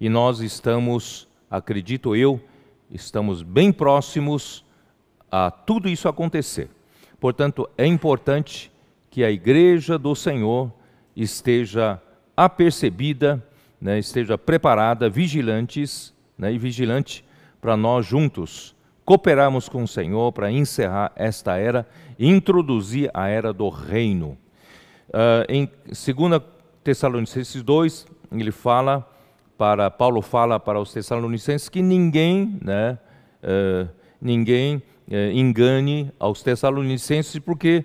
e nós estamos, acredito eu, estamos bem próximos a tudo isso acontecer. Portanto, é importante que a igreja do Senhor esteja apercebida, né, esteja preparada, vigilantes né, e vigilante para nós juntos cooperarmos com o Senhor para encerrar esta era e introduzir a era do reino. Uh, em 2 Tessalonicenses 2, ele fala para Paulo fala para os Tessalonicenses que ninguém, né, eh, ninguém eh, engane aos Tessalonicenses, porque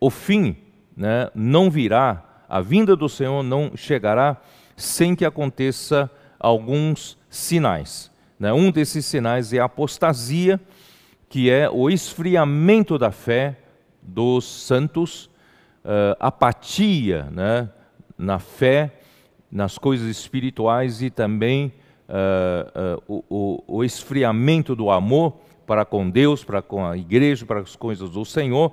o fim né, não virá, a vinda do Senhor não chegará sem que aconteça alguns sinais. Né? Um desses sinais é a apostasia, que é o esfriamento da fé dos santos, eh, apatia né, na fé nas coisas espirituais e também uh, uh, o, o, esfriamento do amor para com Deus, para com a igreja, para as coisas do Senhor,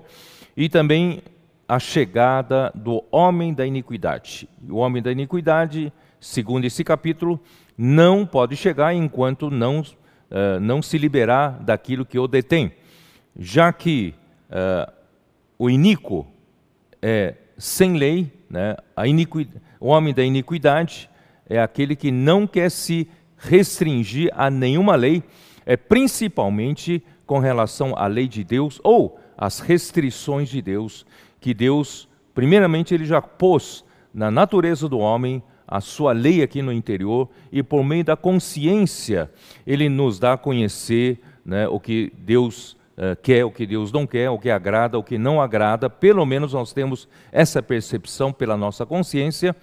e também a chegada do homem da iniquidade. O homem da iniquidade, segundo esse capítulo, não pode chegar enquanto não, uh, não se liberar daquilo que o detém, já que o iníquo é sem lei, né? A o homem da iniquidade é aquele que não quer se restringir a nenhuma lei, é principalmente com relação à lei de Deus ou às restrições de Deus, que Deus, primeiramente, ele já pôs na natureza do homem a sua lei aqui no interior e por meio da consciência ele nos dá a conhecer né, o que Deus eh, quer, o que Deus não quer, o que agrada, o que não agrada. Pelo menos nós temos essa percepção pela nossa consciência.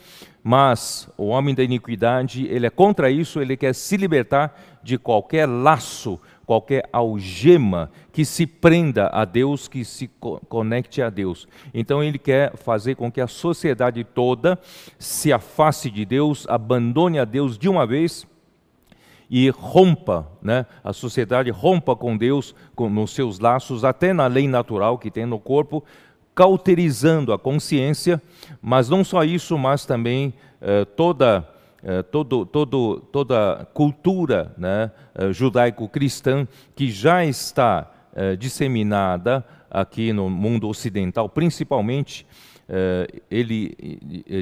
Mas o homem da iniquidade, ele é contra isso, ele quer se libertar de qualquer laço, qualquer algema que se prenda a Deus, que se conecte a Deus. Então ele quer fazer com que a sociedade toda se afaste de Deus, abandone a Deus de uma vez e rompa, né? a sociedade rompa com Deus com, nos seus laços, até na lei natural que tem no corpo, cauterizando a consciência, mas não só isso, mas também eh, toda. Eh, todo, todo, toda cultura né, eh, judaico-cristã que já está eh, disseminada aqui no mundo ocidental, principalmente, eh, ele,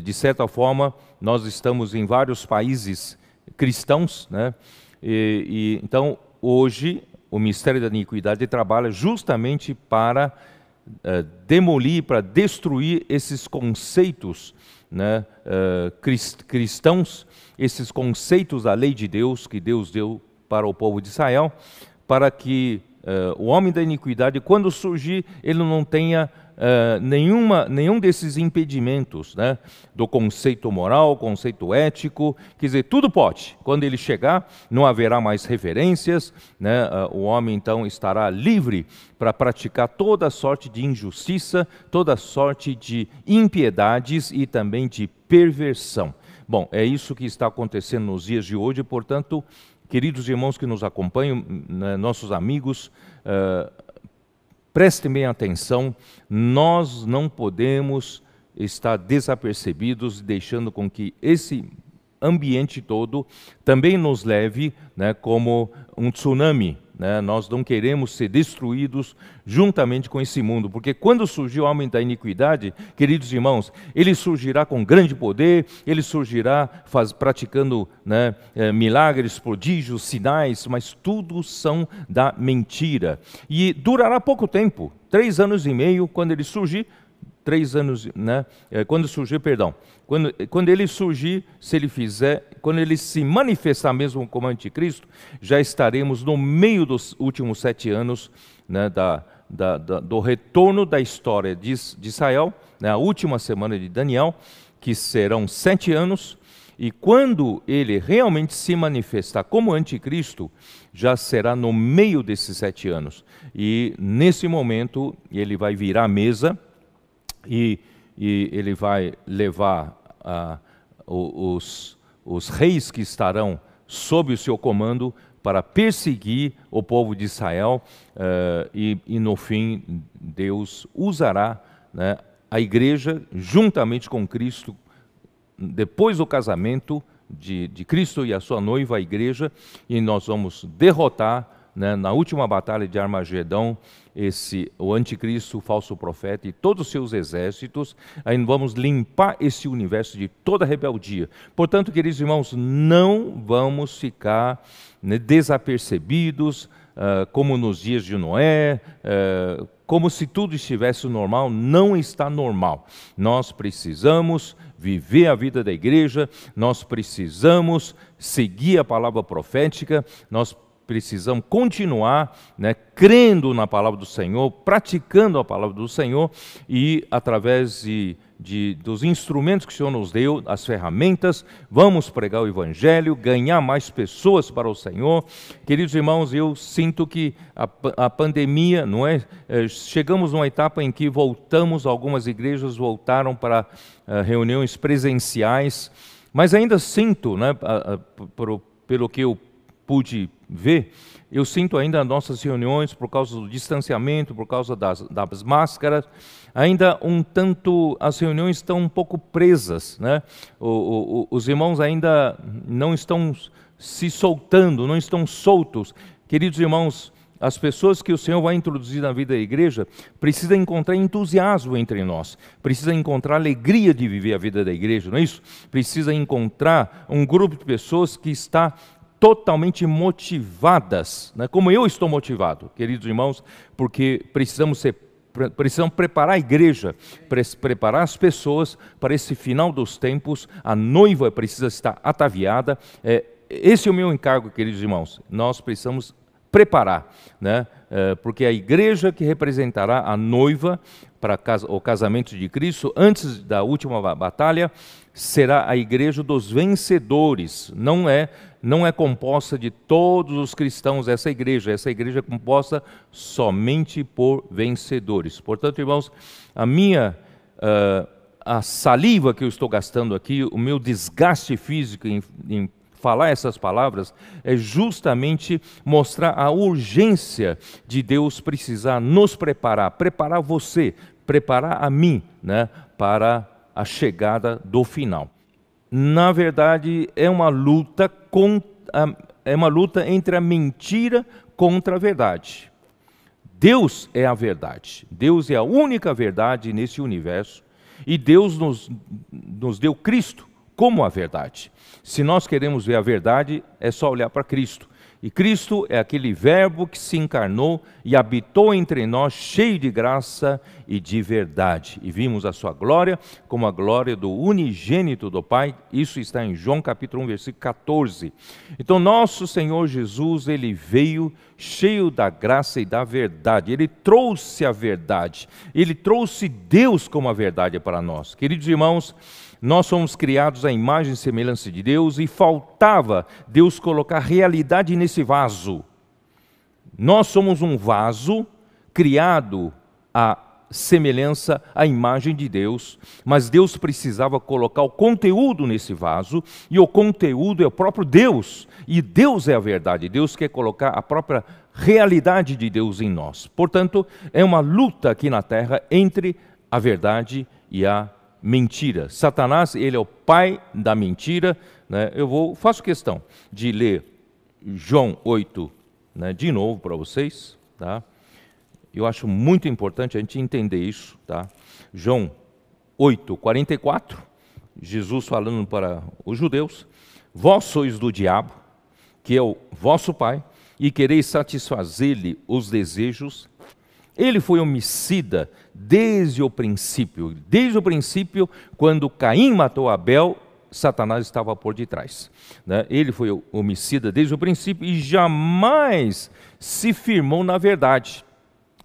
de certa forma, nós estamos em vários países cristãos, né? E, e, então, hoje, o ministério da iniquidade trabalha justamente para uh, demolir, para destruir esses conceitos né, uh, crist, cristãos, esses conceitos da lei de Deus que Deus deu para o povo de Israel, para que uh, o homem da iniquidade, quando surgir, ele não tenha uh, nenhuma, nenhum desses impedimentos né, do conceito moral, conceito ético, quer dizer, tudo pode. Quando ele chegar, não haverá mais referências, né, uh, o homem então estará livre para praticar toda sorte de injustiça, toda sorte de impiedades e também de perversão. Bom, é isso que está acontecendo nos dias de hoje, portanto, queridos irmãos que nos acompanham, né, nossos amigos, uh, Prestem bem atenção, nós não podemos estar desapercebidos, deixando com que esse ambiente todo também nos leve né, como um tsunami. Né? Nós não queremos ser destruídos juntamente com esse mundo, porque quando surgir o homem da iniquidade, queridos irmãos, ele surgirá com grande poder, ele surgirá faz, praticando né, eh, milagres, prodígios, sinais, mas tudo são da mentira. E durará pouco tempo três anos e meio, quando ele surgir, três anos, né? É, quando surgir, perdão, quando, quando ele surgir, se ele fizer, quando ele se manifestar mesmo como anticristo, já estaremos no meio dos últimos sete anos né, da, da, da, do retorno da história de, de Israel, né, a última semana de Daniel, que serão sete anos, e quando ele realmente se manifestar como anticristo, já será no meio desses sete anos. E nesse momento ele vai virar a mesa e, e ele vai levar ah, os, os reis que estarão sob o seu comando para perseguir o povo de Israel eh, e, e, no fim Deus usará né, a igreja juntamente com Cristo depois do casamento de, de Cristo e a sua noiva, a igreja, e nós vamos derrotar né, na última batalha de Armagedão, esse, o anticristo, o falso profeta e todos os seus exércitos, ainda vamos limpar esse universo de toda rebeldia. Portanto, queridos irmãos, não vamos ficar né, desapercebidos, uh, como nos dias de Noé, uh, como se tudo estivesse normal, não está normal. Nós precisamos viver a vida da igreja, nós precisamos seguir a palavra profética, nós precisamos continuar né, crendo na palavra do Senhor, praticando a palavra do Senhor e através de, de, dos instrumentos que o Senhor nos deu, as ferramentas, vamos pregar o Evangelho, ganhar mais pessoas para o Senhor. Queridos irmãos, eu sinto que a, a pandemia, não é, é? Chegamos numa etapa em que voltamos, algumas igrejas voltaram para eh, reuniões presenciais, mas ainda sinto, né, pelo que eu pude vê, eu sinto ainda as nossas reuniões, por causa do distanciamento, por causa das, das máscaras, ainda um tanto, as reuniões estão um pouco presas, né? O, o, o, os irmãos ainda não estão se soltando, não estão soltos. Queridos irmãos, as pessoas que o Senhor vai introduzir na vida da igreja precisam encontrar entusiasmo entre nós, precisam encontrar alegria de viver a vida da igreja, não é isso? Precisa encontrar um grupo de pessoas que está totalmente motivadas, né? como eu estou motivado, queridos irmãos, porque precisamos ser precisamos preparar a igreja, preparar as pessoas para esse final dos tempos. A noiva precisa estar ataviada. É, esse é o meu encargo, queridos irmãos. Nós precisamos preparar, né? É, porque é a igreja que representará a noiva para o casamento de Cristo, antes da última batalha, será a igreja dos vencedores, não é não é composta de todos os cristãos essa igreja, essa igreja é composta somente por vencedores. Portanto, irmãos, a minha uh, a saliva que eu estou gastando aqui, o meu desgaste físico em, em falar essas palavras é justamente mostrar a urgência de Deus precisar nos preparar, preparar você, preparar a mim, né, para a chegada do final. Na verdade, é uma luta contra, é uma luta entre a mentira contra a verdade. Deus é a verdade. Deus é a única verdade nesse universo. E Deus nos, nos deu Cristo como a verdade. Se nós queremos ver a verdade, é só olhar para Cristo. E Cristo é aquele Verbo que se encarnou e habitou entre nós, cheio de graça e de verdade. E vimos a sua glória como a glória do unigênito do Pai. Isso está em João capítulo 1, versículo 14. Então, nosso Senhor Jesus, ele veio cheio da graça e da verdade. Ele trouxe a verdade. Ele trouxe Deus como a verdade para nós. Queridos irmãos, nós somos criados à imagem e semelhança de Deus e faltava Deus colocar realidade nesse vaso. Nós somos um vaso criado à semelhança, à imagem de Deus, mas Deus precisava colocar o conteúdo nesse vaso, e o conteúdo é o próprio Deus, e Deus é a verdade, Deus quer colocar a própria realidade de Deus em nós. Portanto, é uma luta aqui na terra entre a verdade e a mentira. Satanás, ele é o pai da mentira. Né? Eu vou, faço questão de ler João 8 né, de novo para vocês. Tá? Eu acho muito importante a gente entender isso. Tá? João 8, 44, Jesus falando para os judeus: Vós sois do diabo, que é o vosso pai, e quereis satisfazê-lhe os desejos ele foi homicida desde o princípio. Desde o princípio, quando Caim matou Abel, Satanás estava por detrás. Né? Ele foi homicida desde o princípio e jamais se firmou na verdade.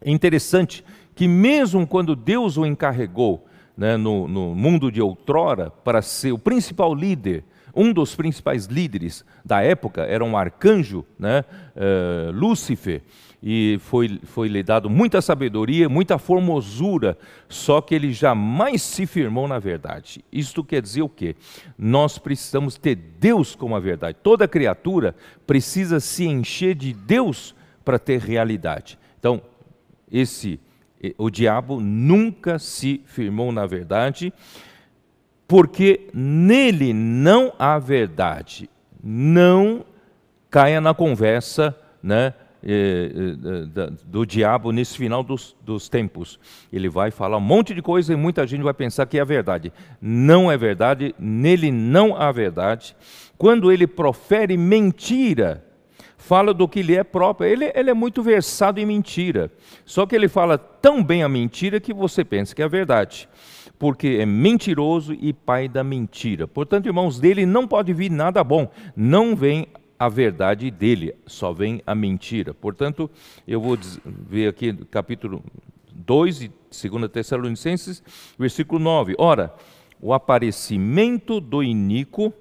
É interessante que, mesmo quando Deus o encarregou né, no, no mundo de outrora para ser o principal líder, um dos principais líderes da época era um arcanjo, né, uh, Lúcifer e foi, foi lhe dado muita sabedoria, muita formosura, só que ele jamais se firmou na verdade. Isto quer dizer o quê? Nós precisamos ter Deus como a verdade. Toda criatura precisa se encher de Deus para ter realidade. Então, esse o diabo nunca se firmou na verdade, porque nele não há verdade. Não caia na conversa, né? Eh, eh, eh, do diabo nesse final dos, dos tempos. Ele vai falar um monte de coisa e muita gente vai pensar que é verdade. Não é verdade, nele não há verdade. Quando ele profere mentira, fala do que lhe é próprio. Ele, ele é muito versado em mentira. Só que ele fala tão bem a mentira que você pensa que é verdade porque é mentiroso e pai da mentira. Portanto, irmãos, dele não pode vir nada bom, não vem a verdade dele só vem a mentira. Portanto, eu vou ver aqui capítulo 2 de 2 Tessalonicenses, versículo 9. Ora, o aparecimento do iníquo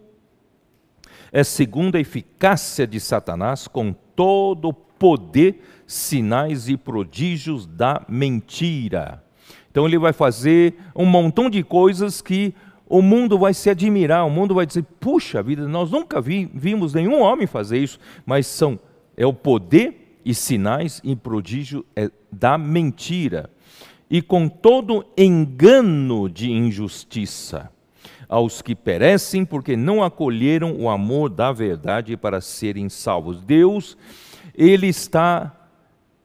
é segundo a eficácia de Satanás com todo o poder, sinais e prodígios da mentira. Então ele vai fazer um montão de coisas que o mundo vai se admirar, o mundo vai dizer: puxa vida, nós nunca vi, vimos nenhum homem fazer isso, mas são é o poder e sinais e prodígio é da mentira e com todo engano de injustiça aos que perecem porque não acolheram o amor da verdade para serem salvos. Deus, ele está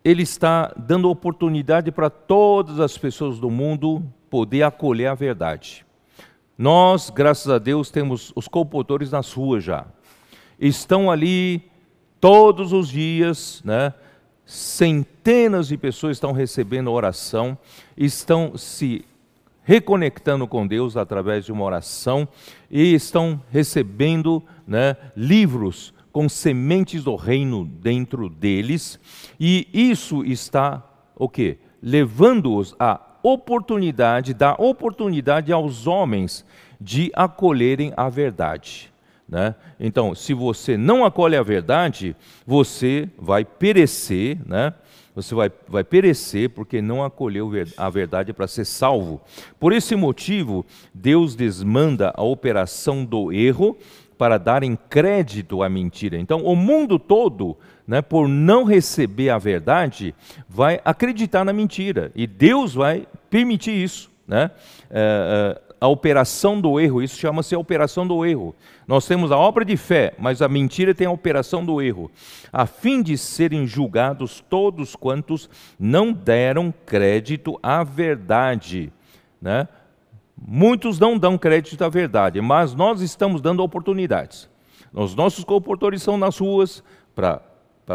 ele está dando oportunidade para todas as pessoas do mundo poder acolher a verdade. Nós, graças a Deus, temos os comportores nas ruas já. Estão ali todos os dias, né? Centenas de pessoas estão recebendo oração, estão se reconectando com Deus através de uma oração e estão recebendo né, livros com sementes do reino dentro deles, e isso está o que? Levando-os a oportunidade, dá oportunidade aos homens de acolherem a verdade. Né? Então, se você não acolhe a verdade, você vai perecer, né? você vai, vai perecer porque não acolheu a verdade para ser salvo. Por esse motivo, Deus desmanda a operação do erro para darem crédito à mentira. Então, o mundo todo, né, por não receber a verdade, vai acreditar na mentira. E Deus vai permitir isso. Né? É, é a operação do erro, isso chama-se a operação do erro. Nós temos a obra de fé, mas a mentira tem a operação do erro, a fim de serem julgados todos quantos não deram crédito à verdade. Né? Muitos não dão crédito à verdade, mas nós estamos dando oportunidades. Os nossos comportores são nas ruas para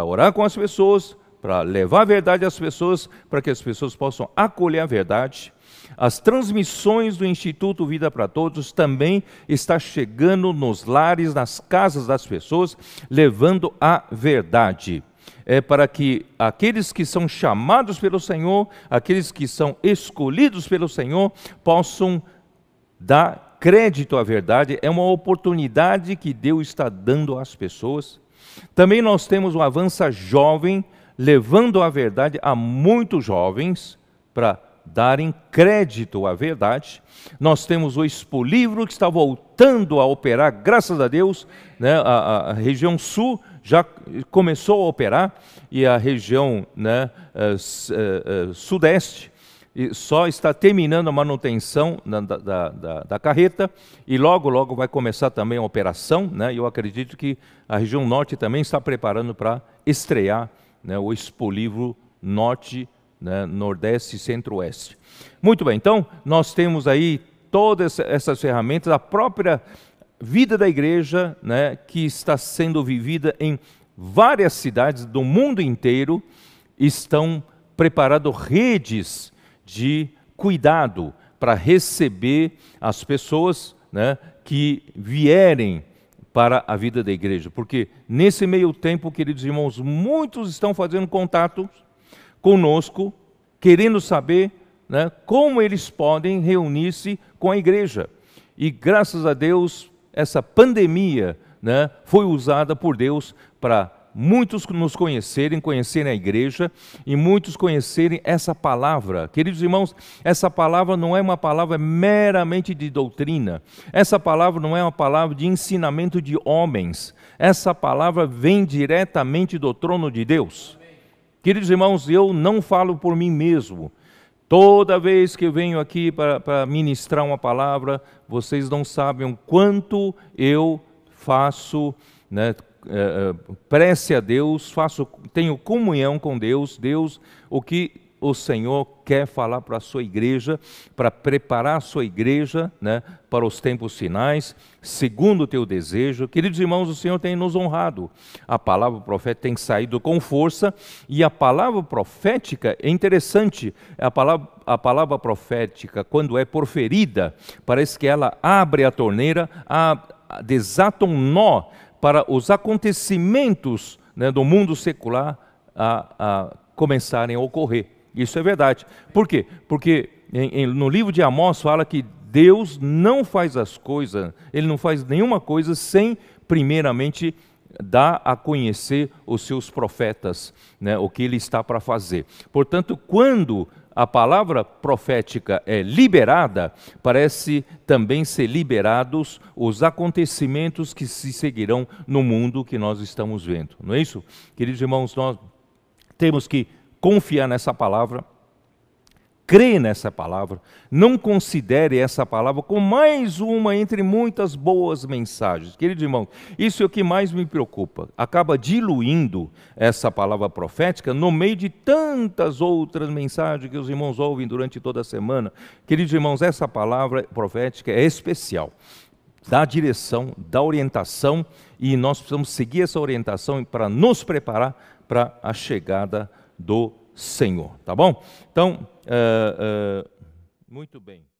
orar com as pessoas, para levar a verdade às pessoas, para que as pessoas possam acolher a verdade. As transmissões do Instituto Vida para Todos também está chegando nos lares, nas casas das pessoas, levando a verdade. É para que aqueles que são chamados pelo Senhor, aqueles que são escolhidos pelo Senhor, possam dá crédito à verdade, é uma oportunidade que Deus está dando às pessoas. Também nós temos o Avança Jovem, levando a verdade a muitos jovens para darem crédito à verdade. Nós temos o Expo Livro, que está voltando a operar, graças a Deus, né, a, a região sul já começou a operar e a região né, uh, uh, uh, sudeste e só está terminando a manutenção da, da, da, da, carreta e logo, logo vai começar também a operação. Né? Eu acredito que a região norte também está preparando para estrear né, o Expolivro Norte, né, Nordeste e Centro-Oeste. Muito bem, então nós temos aí todas essas ferramentas, a própria vida da igreja né, que está sendo vivida em várias cidades do mundo inteiro, estão preparando redes de cuidado para receber as pessoas né, que vierem para a vida da igreja. Porque nesse meio tempo, queridos irmãos, muitos estão fazendo contato conosco, querendo saber né, como eles podem reunir-se com a igreja. E graças a Deus, essa pandemia né, foi usada por Deus para muitos nos conhecerem, conhecerem a igreja e muitos conhecerem essa palavra. Queridos irmãos, essa palavra não é uma palavra meramente de doutrina, essa palavra não é uma palavra de ensinamento de homens, essa palavra vem diretamente do trono de Deus. Queridos irmãos, eu não falo por mim mesmo. Toda vez que eu venho aqui para ministrar uma palavra, vocês não sabem o quanto eu faço, né, eh, eh, prece a Deus, faço, tenho comunhão com Deus, Deus, o que o Senhor quer falar para a sua igreja, para preparar a sua igreja né, para os tempos finais, segundo o teu desejo. Queridos irmãos, o Senhor tem nos honrado. A palavra profética tem saído com força, e a palavra profética é interessante. A palavra, a palavra profética, quando é proferida, parece que ela abre a torneira, a, desata um nó para os acontecimentos né, do mundo secular a, a, começarem a ocorrer. Isso é verdade. Por quê? Porque em, em, no livro de Amós fala que Deus não faz as coisas, ele não faz nenhuma coisa sem primeiramente dar a conhecer os seus profetas, né, o que ele está para fazer. Portanto, quando a palavra profética é liberada, parece também ser liberados os acontecimentos que se seguirão no mundo que nós estamos vendo. Não é isso? Queridos irmãos, nós temos que confiar nessa palavra crê nessa palavra, não considere essa palavra como mais uma entre muitas boas mensagens. Querido irmão, isso é o que mais me preocupa. Acaba diluindo essa palavra profética no meio de tantas outras mensagens que os irmãos ouvem durante toda a semana. Queridos irmãos, essa palavra profética é especial. Dá direção, dá orientação, e nós precisamos seguir essa orientação para nos preparar para a chegada do Senhor, tá bom? Então, uh, uh, muito bem.